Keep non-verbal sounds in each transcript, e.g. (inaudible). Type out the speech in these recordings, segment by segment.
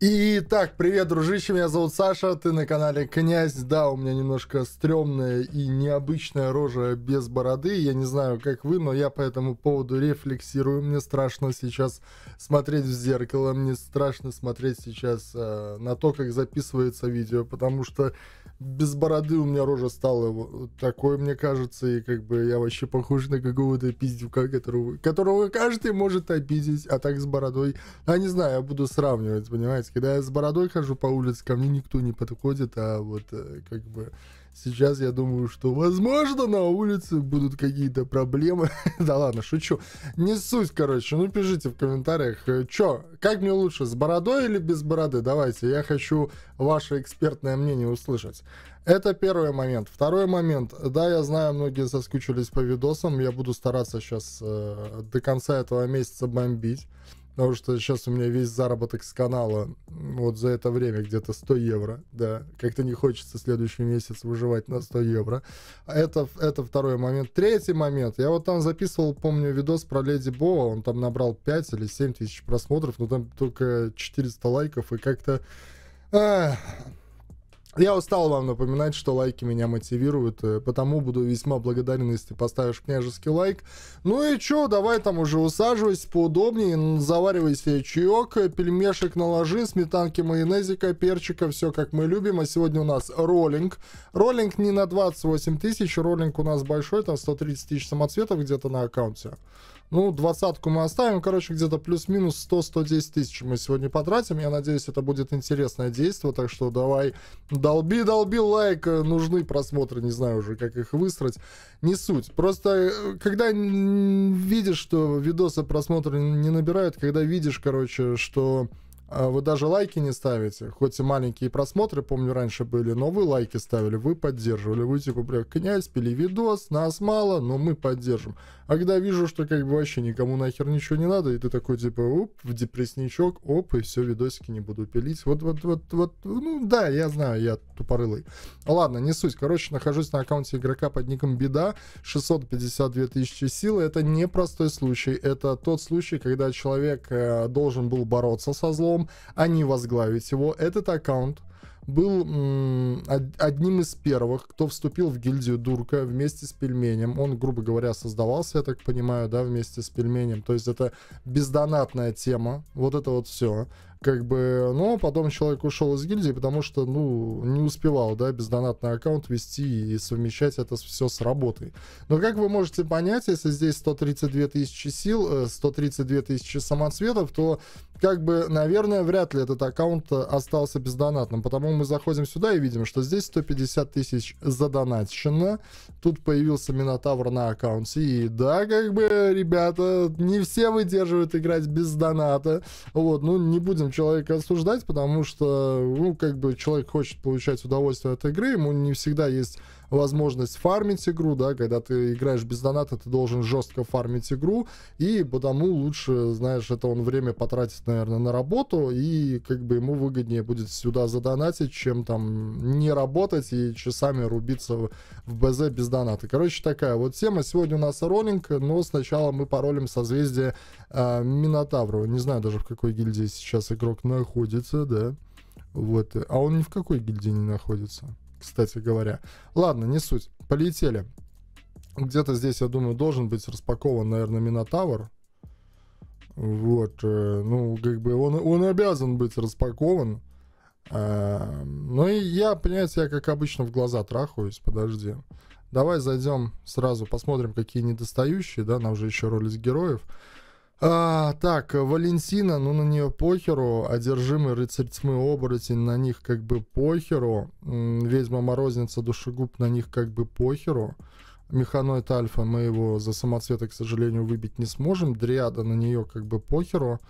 Итак, привет, дружище, меня зовут Саша, ты на канале Князь. Да, у меня немножко стрёмная и необычная рожа без бороды. Я не знаю, как вы, но я по этому поводу рефлексирую. Мне страшно сейчас смотреть в зеркало, мне страшно смотреть сейчас э, на то, как записывается видео, потому что без бороды у меня рожа стала вот такой, мне кажется, и как бы я вообще похож на какого-то пиздюка, которого, которого каждый может обидеть, а так с бородой, а не знаю, я буду сравнивать, понимаете? сейчас. Когда я с бородой хожу по улице, ко мне никто не подходит, а вот э, как бы сейчас я думаю, что, возможно, на улице будут какие-то проблемы. (laughs) да ладно, шучу. Не суть, короче. Ну, пишите в комментариях, э, чё, как мне лучше, с бородой или без бороды? Давайте, я хочу ваше экспертное мнение услышать. Это первый момент. Второй момент. Да, я знаю, многие соскучились по видосам. Я буду стараться сейчас э, до конца этого месяца бомбить. Потому что сейчас у меня весь заработок с канала вот за это время где-то 100 евро. Да, как-то не хочется следующий месяц выживать на 100 евро. А это, это второй момент. Третий момент. Я вот там записывал, помню, видос про Леди Боа. Он там набрал 5 или 7 тысяч просмотров, но ну, там только 400 лайков. И как-то... А, я устал вам напоминать, что лайки меня мотивируют, э, потому буду весьма благодарен, если поставишь княжеский лайк. Ну и чё, давай там уже усаживайся поудобнее, заваривай себе чаек, э, пельмешек наложи, сметанки, майонезика, перчика, все как мы любим. А сегодня у нас роллинг. Роллинг не на 28 тысяч, роллинг у нас большой, там 130 тысяч самоцветов где-то на аккаунте. Ну, двадцатку мы оставим, короче, где-то плюс-минус 100-110 тысяч мы сегодня потратим. Я надеюсь, это будет интересное действие, так что давай долби, долби лайк. Э, нужны просмотры, не знаю уже, как их выстроить. Не суть. Просто, э, когда видишь, что видосы просмотры не набирают, когда видишь, короче, что а вы даже лайки не ставите, хоть и маленькие просмотры, помню, раньше были, но вы лайки ставили, вы поддерживали, вы типа, бля, князь, пили видос, нас мало, но мы поддержим. А когда вижу, что как бы вообще никому нахер ничего не надо, и ты такой типа, оп, в депрессничок, оп, и все, видосики не буду пилить. Вот, вот, вот, вот, ну да, я знаю, я тупорылый. Ладно, не суть. Короче, нахожусь на аккаунте игрока под ником Беда, 652 тысячи силы, это не простой случай, это тот случай, когда человек э, должен был бороться со злом, Киселевым, а возглавить его. Этот аккаунт был одним из первых, кто вступил в гильдию Дурка вместе с Пельменем. Он, грубо говоря, создавался, я так понимаю, да, вместе с Пельменем. То есть это бездонатная тема, вот это вот все как бы, но потом человек ушел из гильдии, потому что, ну, не успевал, да, бездонатный аккаунт вести и совмещать это все с работой. Но как вы можете понять, если здесь 132 тысячи сил, 132 э, тысячи самоцветов, то, как бы, наверное, вряд ли этот аккаунт остался бездонатным, потому мы заходим сюда и видим, что здесь 150 тысяч задонатчено, тут появился Минотавр на аккаунте, и да, как бы, ребята, не все выдерживают играть без доната, вот, ну, не будем можем человека осуждать, потому что, ну, как бы человек хочет получать удовольствие от игры, ему не всегда есть возможность фармить игру, да, когда ты играешь без доната, ты должен жестко фармить игру, и потому лучше, знаешь, это он время потратит, наверное, на работу, и как бы ему выгоднее будет сюда задонатить, чем там не работать и часами рубиться в, в БЗ без доната. Короче, такая вот тема. Сегодня у нас роллинг, но сначала мы паролим созвездие э, а, Минотаврова. Не знаю даже, в какой гильдии сейчас игрок находится, да. Вот. А он ни в какой гильдии не находится кстати говоря. Ладно, не суть. Полетели. Где-то здесь, я думаю, должен быть распакован, наверное, Минотавр. Вот, э, ну, как бы он, он обязан быть распакован. А, ну и я, понимаете, я как обычно в глаза трахаюсь, подожди. Давай зайдем сразу, посмотрим, какие недостающие, да, нам же еще роль из героев. А, так, Валентина, ну на нее похеру, одержимый рыцарь тьмы оборотень на них как бы похеру, ведьма морозница душегуб на них как бы похеру, механоид альфа мы его за самоцвета, к сожалению, выбить не сможем, дриада на нее как бы похеру,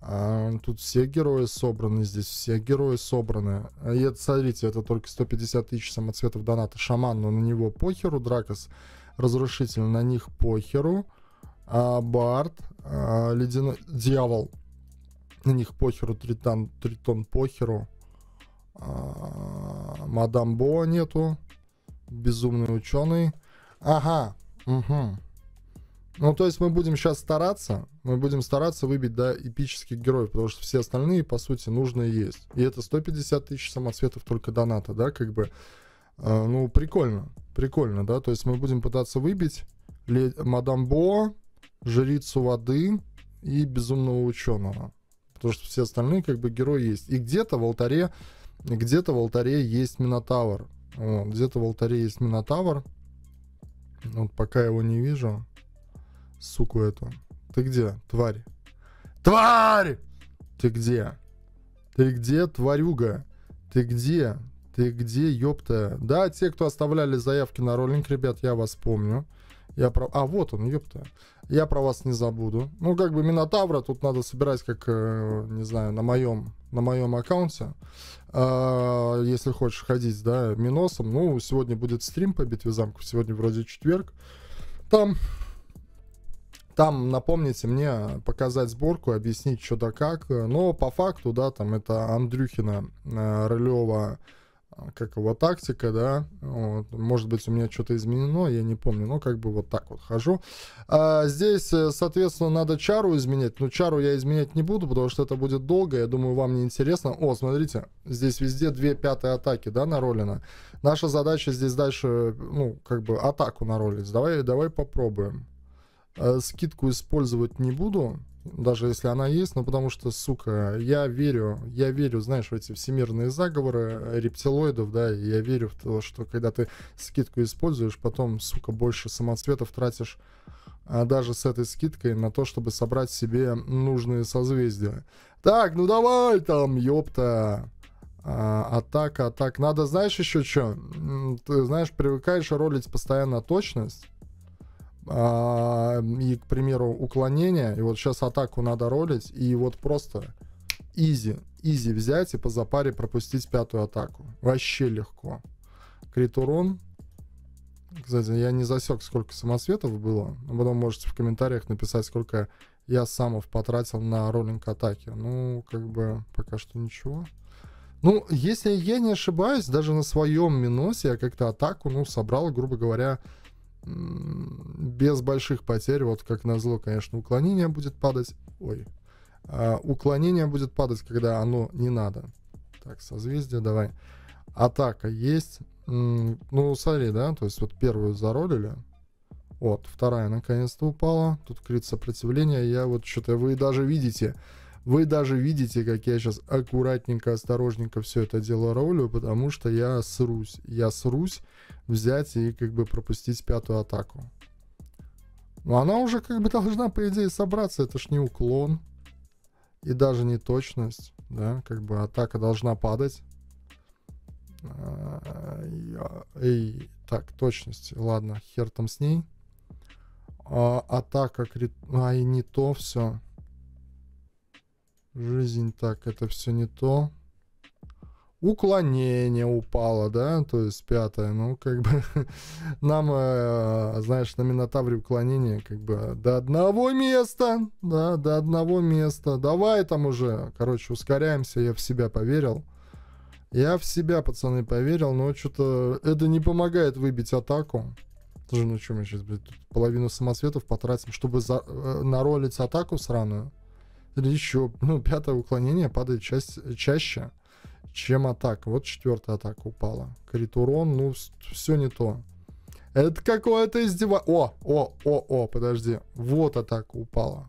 а, тут все герои собраны, здесь все герои собраны. А, и это, смотрите, это только 150 тысяч самоцветов доната. Шаман, но ну, на него похеру, Дракос, Разрушитель, на них похеру. А Барт, а, ледяной дьявол. На них похеру, Тритан, тритон похеру. А, мадам Бо нету. Безумный ученый. Ага. Угу. Ну, то есть мы будем сейчас стараться, мы будем стараться выбить, да, эпических героев, потому что все остальные, по сути, нужные есть. И это 150 тысяч самоцветов только доната, да, как бы. Э, ну, прикольно, прикольно, да, то есть мы будем пытаться выбить Мадам Бо, жрицу воды и безумного ученого. Потому что все остальные как бы герои есть. И где-то в алтаре, где-то в алтаре есть Минотавр. Вот, где-то в алтаре есть Минотавр. Вот пока его не вижу. Суку эту. Ты где, тварь? Тварь! Ты где? Ты где, тварюга? Ты где? Ты где, ёпта? Да, те, кто оставляли заявки на роллинг, ребят, я вас помню. Я про... А, вот он, ёпта. Я про вас не забуду. Ну, как бы Минотавра тут надо собирать, как, э, не знаю, на моем на моем аккаунте. А, если хочешь ходить, да, Миносом. Ну, сегодня будет стрим по битве замков. Сегодня вроде четверг. Там там, напомните мне, показать сборку, объяснить что да как. Но по факту, да, там это Андрюхина, э, Рылева, а, как его тактика, да, вот. может быть, у меня что-то изменено, я не помню, но как бы вот так вот хожу. А здесь, э, соответственно, надо чару изменять, но ну, чару я изменять не буду, потому что это будет долго, я думаю, вам не интересно. О, смотрите, здесь везде две пятые атаки, да, на Роллина. Наша задача здесь дальше, ну, как бы атаку на наролить. Давай, давай попробуем. А, скидку использовать не буду, даже если она есть, но ну, потому что, сука, я верю, я верю, знаешь, в эти всемирные заговоры э, рептилоидов, да, и я верю в то, что когда ты скидку используешь, потом, сука, больше самоцветов тратишь а даже с этой скидкой на то, чтобы собрать себе нужные созвездия. Так, ну давай там, ёпта. А, атака, атак. А Надо, знаешь, еще что? Ты, знаешь, привыкаешь ролить постоянно точность. А, и, к примеру, уклонение, и вот сейчас атаку надо ролить, и вот просто изи, изи взять и по запаре пропустить пятую атаку. Вообще легко. Крит урон. Кстати, я не засек, сколько самосветов было. но потом можете в комментариях написать, сколько я самов потратил на роллинг атаки. Ну, как бы пока что ничего. Ну, если я не ошибаюсь, даже на своем миносе я как-то атаку, ну, собрал, грубо говоря, без больших потерь, вот как назло, конечно, уклонение будет падать. Ой, а, уклонение будет падать, когда оно не надо. Так, созвездие, давай. Атака есть. Ну, смотри, да, то есть вот первую заролили. Вот, вторая наконец-то упала. Тут крит сопротивление. Я вот что-то, вы даже видите, вы даже видите, как я сейчас аккуратненько, осторожненько все это дело роулю, потому что я срусь. Я срусь взять и как бы пропустить пятую атаку. Но она уже как бы (laughs) должна, по идее, собраться. Это ж не уклон и даже не точность, да, как бы атака должна падать. А, эй, так, точность, ладно, хер там с ней. А, атака, крит... а и не то все. Жизнь так, это все не то. Уклонение упало, да, то есть пятое. Ну, как бы (laughs) нам, э, знаешь, на Минотавре уклонение как бы до одного места, да, до одного места. Давай там уже, короче, ускоряемся, я в себя поверил. Я в себя, пацаны, поверил, но что-то это не помогает выбить атаку. Тоже, ну что мы сейчас, блядь, половину самосветов потратим, чтобы за... Э, наролить атаку сраную или еще, ну, пятое уклонение падает чаще, чаще чем атака. Вот четвертая атака упала. Крит урон, ну, все не то. Это какое-то издева... О, о, о, о, подожди. Вот атака упала.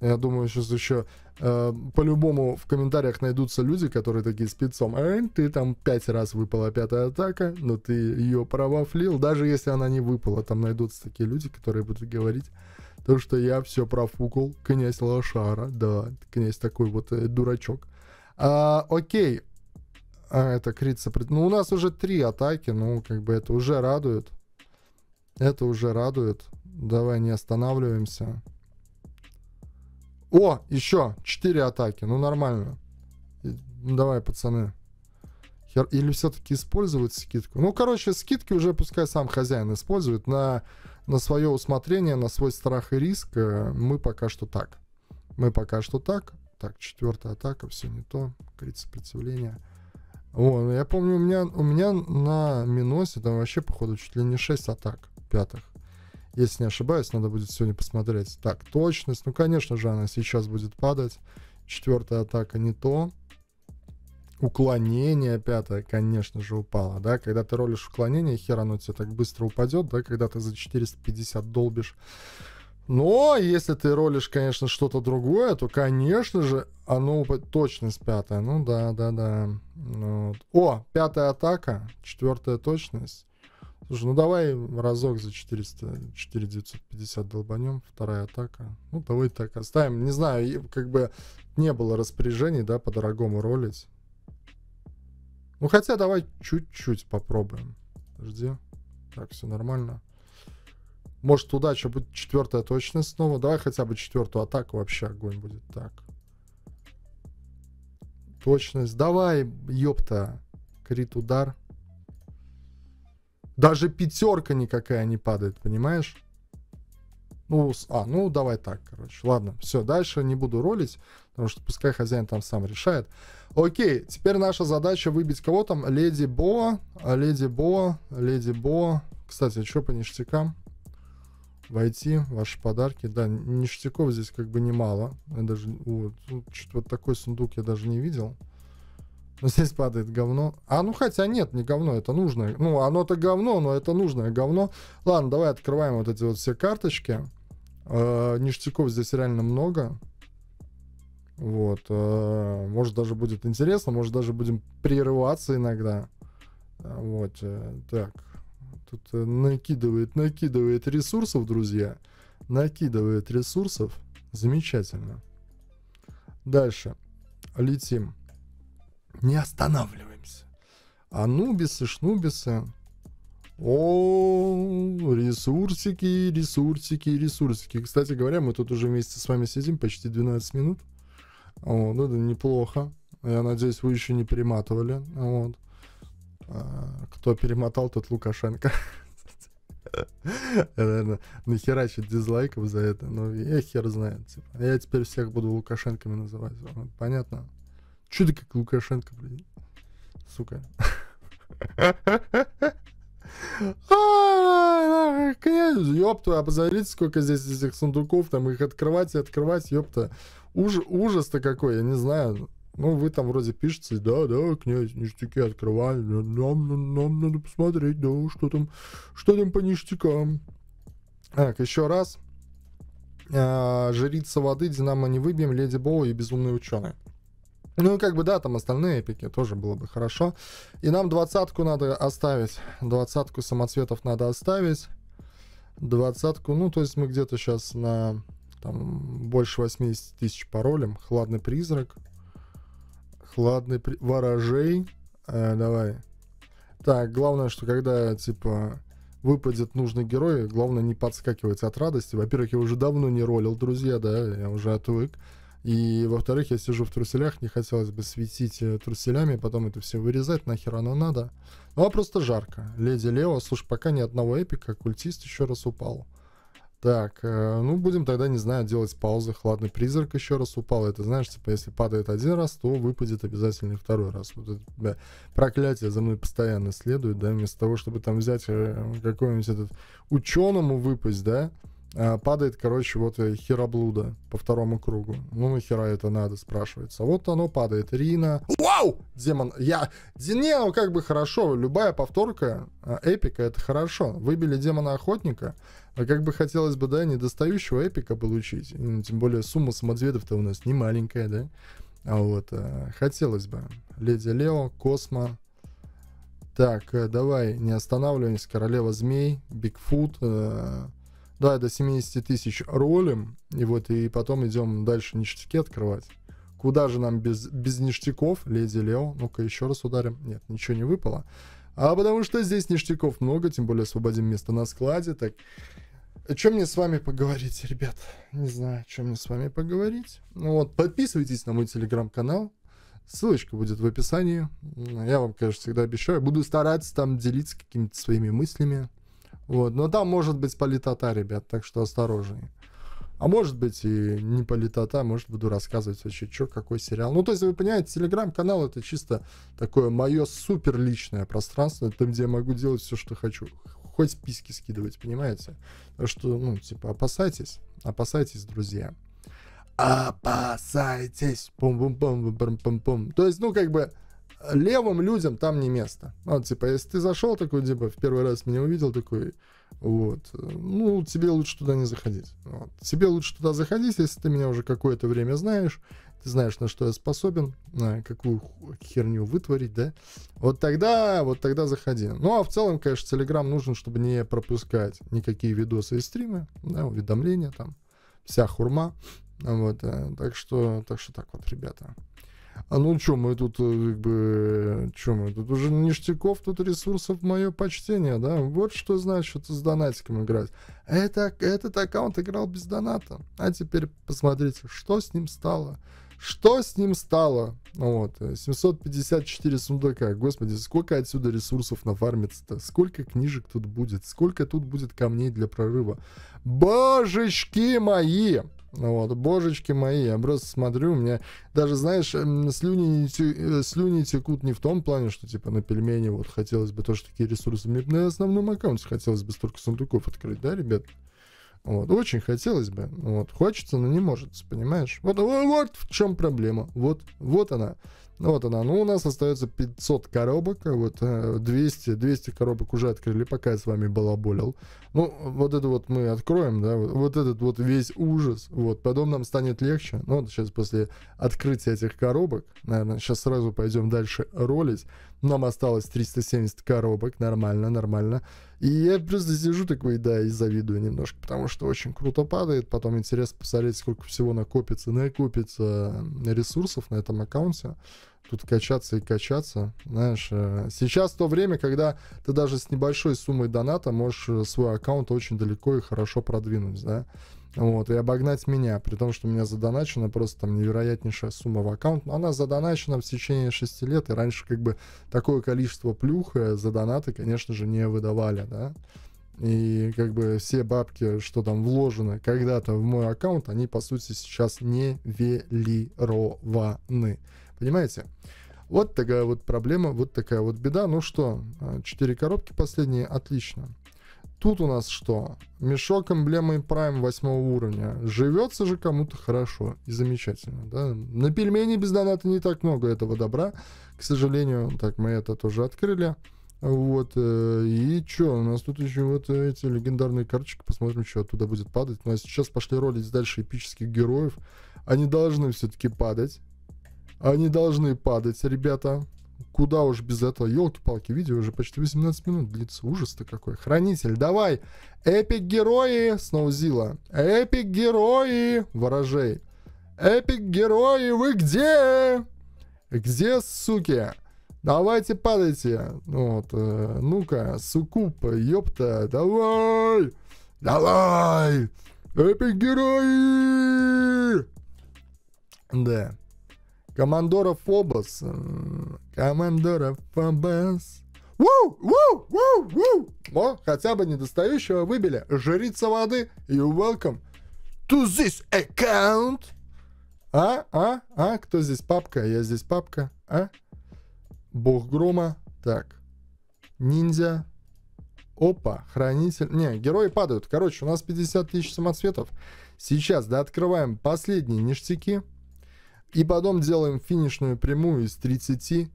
Я думаю, сейчас еще э, по-любому в комментариях найдутся люди, которые такие спецом. эй ты там пять раз выпала пятая атака, но ты ее провафлил. Даже если она не выпала, там найдутся такие люди, которые будут говорить, Потому что я все профукал. Князь Лошара, да. Князь такой вот э, дурачок. А, окей. А, это Крит Ну, у нас уже три атаки. Ну, как бы это уже радует. Это уже радует. Давай не останавливаемся. О, еще четыре атаки. Ну, нормально. Э, ну, давай, пацаны. Хер... Или все-таки использовать скидку? Ну, короче, скидки уже пускай сам хозяин использует на, на свое усмотрение, на свой страх и риск. Э, мы пока что так. Мы пока что так. Так, четвертая атака, все не то. Крит сопротивления. О, я помню, у меня, у меня на Миносе там вообще, походу, чуть ли не 6 атак пятых. Если не ошибаюсь, надо будет сегодня посмотреть. Так, точность. Ну, конечно же, она сейчас будет падать. Четвертая атака не то уклонение пятое, конечно же, упало, да, когда ты ролишь уклонение, хер оно тебе так быстро упадет, да, когда ты за 450 долбишь. Но если ты ролишь, конечно, что-то другое, то, конечно же, оно упадет. Точность пятая, ну да, да, да. Ну вот. О, пятая атака, четвертая точность. Слушай, ну давай разок за 400, 4950 долбанем, вторая атака. Ну давай так оставим. Не знаю, как бы не было распоряжений, да, по-дорогому ролить. Ну, хотя давай чуть-чуть попробуем. Жди, Так, все нормально. Может, удача будет четвертая точность снова. Давай хотя бы четвертую атаку вообще огонь будет. Так. Точность. Давай, ёпта. Крит удар. Даже пятерка никакая не падает, понимаешь? Ну, а, ну давай так, короче. Ладно, все, дальше не буду ролить, потому что пускай хозяин там сам решает. Окей, теперь наша задача выбить кого там? Леди Бо, а Леди Бо, Леди Бо. Кстати, а что по ништякам? Войти, ваши подарки. Да, ништяков здесь как бы немало. Я даже... О, что-то вот такой сундук я даже не видел. Но здесь падает говно. А, ну хотя нет, не говно, это нужное. Ну, оно-то говно, но это нужное говно. Ладно, давай открываем вот эти вот все карточки. Э -э, ништяков здесь реально много. Вот. Э, может, даже будет интересно, может, даже будем прерываться иногда. Вот. Э, так. Тут э, накидывает, накидывает ресурсов, друзья. Накидывает ресурсов. Замечательно. Дальше. Летим. Не останавливаемся. Анубисы, шнубисы. О, ресурсики, ресурсики, ресурсики. Кстати говоря, мы тут уже вместе с вами сидим почти 12 минут. Вот, это неплохо. Я надеюсь, вы еще не перематывали. Вот. А, кто перемотал, тот Лукашенко. (laughs) Наверное, нахерачит дизлайков за это. Но я хер знает. Типа. Я теперь всех буду Лукашенками называть. Понятно? ты как Лукашенко, блин. Сука. (laughs) Князь, ёпта, а посмотрите, сколько здесь этих сундуков, там их открывать и открывать, ёпта уж, ужас-то какой, я не знаю. Ну, вы там вроде пишете, да, да, князь, ништяки открывали, нам, нам, надо посмотреть, да, что там, что там по ништякам. Так, еще раз. А, Жрица воды, Динамо не выбьем, Леди Боу и Безумные ученые. Ну, как бы, да, там остальные эпики тоже было бы хорошо. И нам двадцатку надо оставить. Двадцатку самоцветов надо оставить. Двадцатку, ну, то есть мы где-то сейчас на там больше 80 тысяч паролем, хладный призрак, хладный при... ворожей, э, давай. Так, главное, что когда, типа, выпадет нужный герой, главное не подскакивать от радости. Во-первых, я уже давно не ролил, друзья, да, я уже отвык. И, во-вторых, я сижу в труселях, не хотелось бы светить э, труселями, потом это все вырезать, нахер оно надо. Ну, а просто жарко. Леди Лео, слушай, пока ни одного эпика, культист еще раз упал. Так, э, ну будем тогда, не знаю, делать паузы. Хладный призрак еще раз упал. Это знаешь, типа, если падает один раз, то выпадет обязательно и второй раз. Вот это да, проклятие за мной постоянно следует, да, вместо того, чтобы там взять э, какой-нибудь этот ученому выпасть, да, а, падает, короче, вот э, хероблуда по второму кругу. Ну, нахера это надо, спрашивается. А вот оно падает. Рина. Вау! Демон. Я... Не, ну как бы хорошо. Любая повторка а, эпика, это хорошо. Выбили демона-охотника. А как бы хотелось бы, да, недостающего эпика получить. Тем более сумма самоцветов-то у нас не маленькая, да? А вот, э, хотелось бы. Леди Лео, Космо. Так, э, давай, не останавливаемся. Королева Змей, Бигфут. Э, давай до 70 тысяч ролим. И вот, и потом идем дальше ништяки открывать. Куда же нам без, без ништяков, Леди Лео? Ну-ка, еще раз ударим. Нет, ничего не выпало. А потому что здесь ништяков много, тем более освободим место на складе. Так, о чем мне с вами поговорить, ребят? Не знаю, о чем мне с вами поговорить. Ну вот, подписывайтесь на мой телеграм-канал. Ссылочка будет в описании. Я вам, конечно, всегда обещаю. Буду стараться там делиться какими-то своими мыслями. Вот, но там может быть политота, ребят, так что осторожнее. А может быть и не политота, может буду рассказывать вообще, что, какой сериал. Ну, то есть, вы понимаете, телеграм-канал это чисто такое мое супер личное пространство, там, где я могу делать все, что хочу хоть списки скидывать, понимаете? Потому что, ну, типа, опасайтесь, опасайтесь, друзья. Опасайтесь. Пум -пум -пум -пум -пум -пум. То есть, ну, как бы, левым людям там не место. Ну, вот, типа, если ты зашел такой, типа, в первый раз меня увидел такой, вот, ну, тебе лучше туда не заходить. Вот. Тебе лучше туда заходить, если ты меня уже какое-то время знаешь, ты знаешь, на что я способен, на какую херню вытворить, да, вот тогда, вот тогда заходи. Ну, а в целом, конечно, Telegram нужен, чтобы не пропускать никакие видосы и стримы, да, уведомления там, вся хурма, вот, э, так что, так что так вот, ребята. А ну что, мы тут э, как бы... Что мы тут уже ништяков, тут ресурсов мое почтение, да? Вот что значит с донатиком играть. Это, этот аккаунт играл без доната. А теперь посмотрите, что с ним стало. Что с ним стало? Вот, 754 э, сундука. Господи, сколько отсюда ресурсов нафармится-то? Сколько книжек тут будет? Сколько тут будет камней для прорыва? Божечки мои! Вот, божечки мои, я просто смотрю, у меня даже, знаешь, слюни, не тю, э, слюни текут не в том плане, что, типа, на пельмени вот хотелось бы тоже такие ресурсы. на основном аккаунте хотелось бы столько сундуков открыть, да, ребят? Вот. Очень хотелось бы. Вот. Хочется, но не может, понимаешь? Вот, вот, вот в чем проблема. Вот, вот она. Вот она. Ну, у нас остается 500 коробок, вот 200, э, 200 коробок уже открыли, пока я с вами балаболил. Ну, вот это вот мы откроем, да, вот, вот этот вот весь ужас, вот, потом нам станет легче. Ну, вот сейчас после открытия этих коробок, наверное, сейчас сразу пойдем дальше ролить. Нам осталось 370 коробок. Нормально, нормально. И я просто сижу такой, да, и завидую немножко, потому что очень круто падает. Потом интересно посмотреть, сколько всего накопится, накопится э, ресурсов на этом аккаунте. Тут качаться и качаться. Знаешь, э, сейчас то время, когда ты даже с небольшой суммой доната можешь э, свой аккаунт очень далеко и хорошо продвинуть, да вот, и обогнать меня, при том, что у меня задоначена просто там невероятнейшая сумма в аккаунт. но Она задоначена в течение 6 лет, и раньше как бы такое количество плюха э, за донаты, конечно же, не выдавали, да. И как бы все бабки, что там вложены когда-то в мой аккаунт, они, по сути, сейчас не велированы. Понимаете? Вот такая вот проблема, вот такая вот беда. Ну что, 4 э, коробки последние, отлично. Тут у нас что? Мешок эмблемой Prime 8 уровня. Живется же кому-то хорошо и замечательно. Да? На пельмени без доната не так много этого добра. К сожалению, так мы это тоже открыли. Вот, э, и что, у нас тут еще вот эти легендарные карточки, посмотрим, что оттуда будет падать. Ну, а сейчас пошли ролить дальше эпических героев. Они должны все-таки падать. Они должны падать, ребята куда уж без этого. Елки-палки, видео уже почти 18 минут длится. Ужас-то какой. Хранитель, давай! Эпик-герои! Сноузила. Эпик-герои! Ворожей. Эпик-герои, вы где? Где, суки? Давайте падайте. Вот, э, ну-ка, сукуп, ёпта, давай! Давай! Эпик-герои! Да. Командора Фобос. Командора Фобос. Ву, ву, ву, ву. О, хотя бы недостающего выбили. Жрица воды, you welcome to this account. А, а, а, кто здесь папка? Я здесь папка, а? Бог грома. Так. Ниндзя. Опа, хранитель. Не, герои падают. Короче, у нас 50 тысяч самоцветов. Сейчас, да, открываем последние ништяки. И потом делаем финишную прямую из 30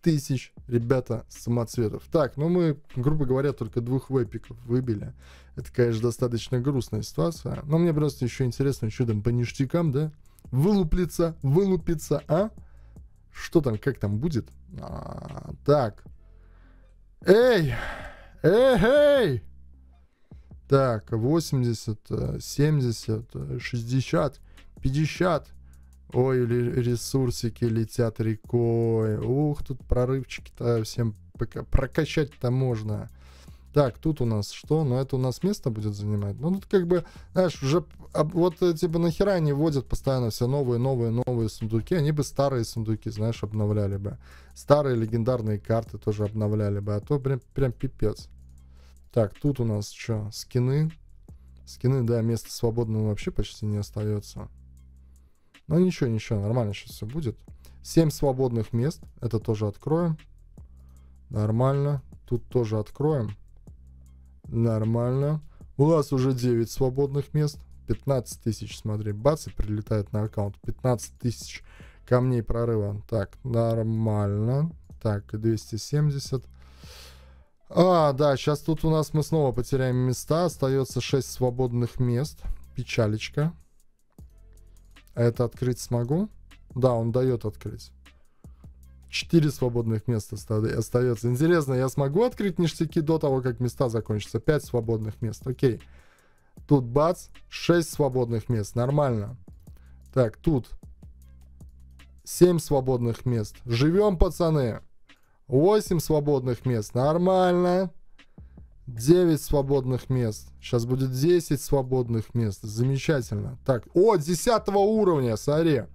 тысяч, ребята, самоцветов. Так, ну мы, грубо говоря, только двух вепиков выбили. Это, конечно, достаточно грустная ситуация. Но мне просто еще интересно, что там по ништякам, да? Вылупиться, вылупиться, а? Что там, как там будет? -а так. Эй! Эй, эй! Так, 80, 70, 60, 50. Ой, ресурсики летят рекой. Ух, тут прорывчики-то всем прокачать-то можно. Так, тут у нас что? Ну, это у нас место будет занимать. Ну, тут как бы, знаешь, уже вот э, типа нахера они вводят постоянно все новые, новые, новые сундуки. Они бы старые сундуки, знаешь, обновляли бы. Старые легендарные карты тоже обновляли бы. А то прям, прям пипец. Так, тут у нас что? Скины. Скины, да, места свободного вообще почти не остается. Но ну ничего, ничего, нормально сейчас все будет. 7 свободных мест, это тоже откроем. Нормально, тут тоже откроем. Нормально. У нас уже 9 свободных мест. 15 тысяч, смотри, бац, и прилетает на аккаунт. 15 тысяч камней прорыва. Так, нормально. Так, 270. А, да, сейчас тут у нас мы снова потеряем места. Остается 6 свободных мест. Печалечка. А это открыть смогу? Да, он дает открыть. Четыре свободных места остается. Интересно, я смогу открыть ништяки до того, как места закончатся? Пять свободных мест, окей. Тут бац, шесть свободных мест, нормально. Так, тут семь свободных мест. Живем, пацаны. восемь свободных мест, нормально. 9 свободных мест. Сейчас будет 10 свободных мест. Замечательно. Так, о, 10 уровня, сори.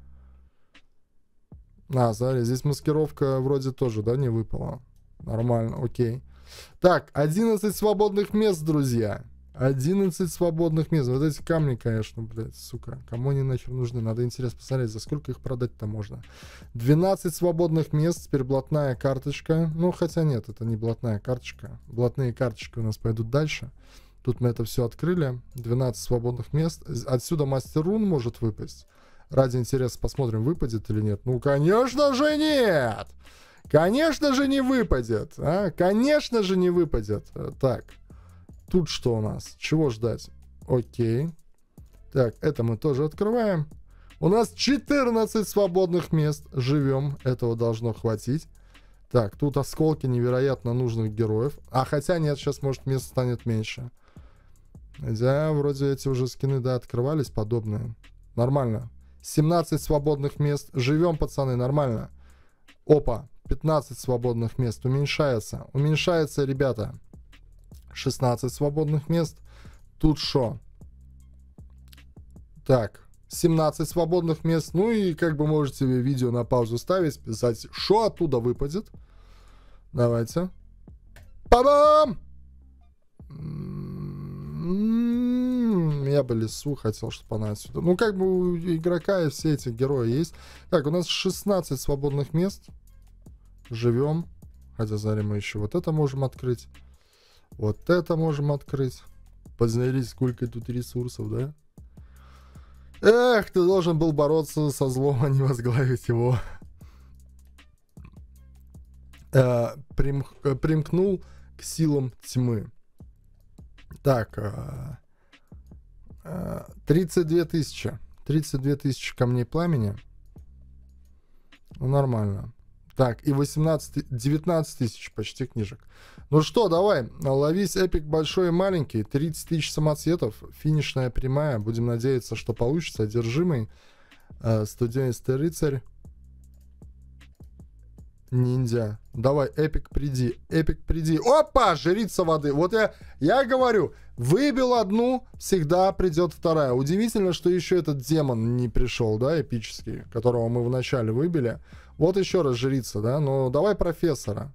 А, смотри, здесь маскировка вроде тоже, да, не выпала. Нормально, окей. Так, 11 свободных мест, друзья. Друзья. 11 свободных мест. Вот эти камни, конечно, блядь, сука. Кому они нахер нужны? Надо интересно посмотреть, за сколько их продать-то можно. 12 свободных мест. Теперь блатная карточка. Ну, хотя нет, это не блатная карточка. Блатные карточки у нас пойдут дальше. Тут мы это все открыли. 12 свободных мест. Отсюда мастер-рун может выпасть. Ради интереса посмотрим, выпадет или нет. Ну, конечно же, нет! Конечно же, не выпадет. А? Конечно же, не выпадет. Так. Тут что у нас? Чего ждать? Окей. Так, это мы тоже открываем. У нас 14 свободных мест. Живем. Этого должно хватить. Так, тут осколки невероятно нужных героев. А хотя нет, сейчас, может, мест станет меньше. Да, вроде эти уже скины, да, открывались подобные. Нормально. 17 свободных мест. Живем, пацаны, нормально. Опа, 15 свободных мест. Уменьшается. Уменьшается, ребята. 16 свободных мест. Тут что? Так, 17 свободных мест. Ну и как бы можете видео на паузу ставить, писать, что оттуда выпадет. Давайте. Па-дам! М-м-м, я бы лесу хотел, чтобы она отсюда. Ну, как бы у игрока и все эти герои есть. Так, у нас 16 свободных мест. Живем. Хотя, заря мы еще вот это можем открыть. Вот это можем открыть. Посмотрите, сколько тут ресурсов, да? Эх, ты должен был бороться со злом, (laughs) а не возглавить его. Э, прим, э, примкнул к силам тьмы. Так, э, э, 32 тысячи. 32 тысячи камней пламени. Ну, нормально. Так, и 18, 19 тысяч почти книжек. Ну что, давай, ловись эпик большой и маленький, 30 тысяч самоцветов, финишная прямая, будем надеяться, что получится, одержимый, э, студенистый рыцарь, ниндзя. Давай, эпик приди, эпик приди. Опа, жрица воды. Вот я, я говорю, выбил одну, всегда придет вторая. Удивительно, что еще этот демон не пришел, да, эпический, которого мы вначале выбили. Вот еще раз жрица, да, ну давай профессора.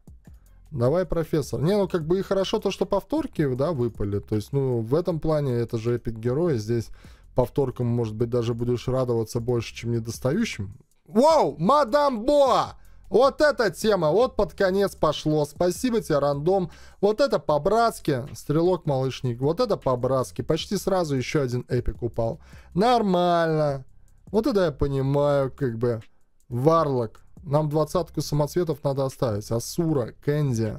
Давай профессор. Не, ну как бы и хорошо то, что повторки, да, выпали. То есть, ну, в этом плане это же эпик герой. Здесь повторкам, может быть, даже будешь радоваться больше, чем недостающим. Вау, мадам Боа! Вот эта тема, вот под конец пошло. Спасибо тебе, рандом. Вот это по-братски, стрелок-малышник. Вот это по-братски. Почти сразу еще один эпик упал. Нормально. Вот это я понимаю, как бы. Варлок. Нам двадцатку самоцветов надо оставить. Асура, Кэнди,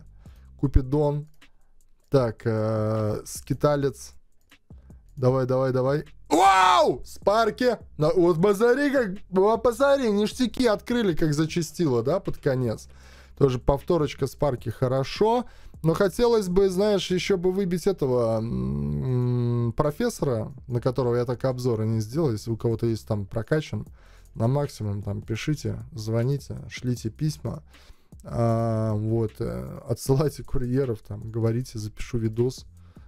Купидон. Так, э, Скиталец. Давай, давай, давай. Вау! Спарки! На, вот базари, как... Базари, ништяки открыли, как зачистило, да, под конец. Тоже повторочка Спарки хорошо. Но хотелось бы, знаешь, еще бы выбить этого м -м, профессора, на которого я так обзоры не сделал, если у кого-то есть там прокачан на максимум, там, пишите, звоните, шлите письма, а, вот, э, отсылайте курьеров, там, говорите, запишу видос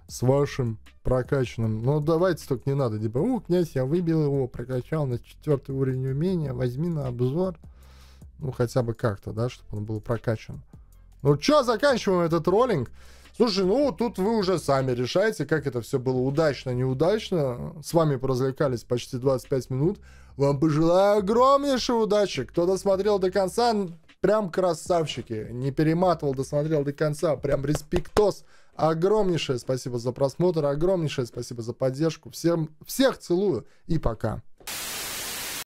с вашим прокачанным. Но давайте только не надо, типа, у, князь, я выбил его, прокачал на четвертый уровень умения, возьми на обзор. Ну, хотя бы как-то, да, чтобы он был прокачан. Ну, что, заканчиваем этот роллинг. Слушай, ну тут вы уже сами решаете, как это все было удачно, неудачно. С вами поразвлекались почти 25 минут. Вам пожелаю огромнейшей удачи. Кто досмотрел до конца, прям красавчики. Не перематывал, досмотрел до конца. Прям респектос. Огромнейшее спасибо за просмотр, огромнейшее спасибо за поддержку. Всем, всех целую и пока.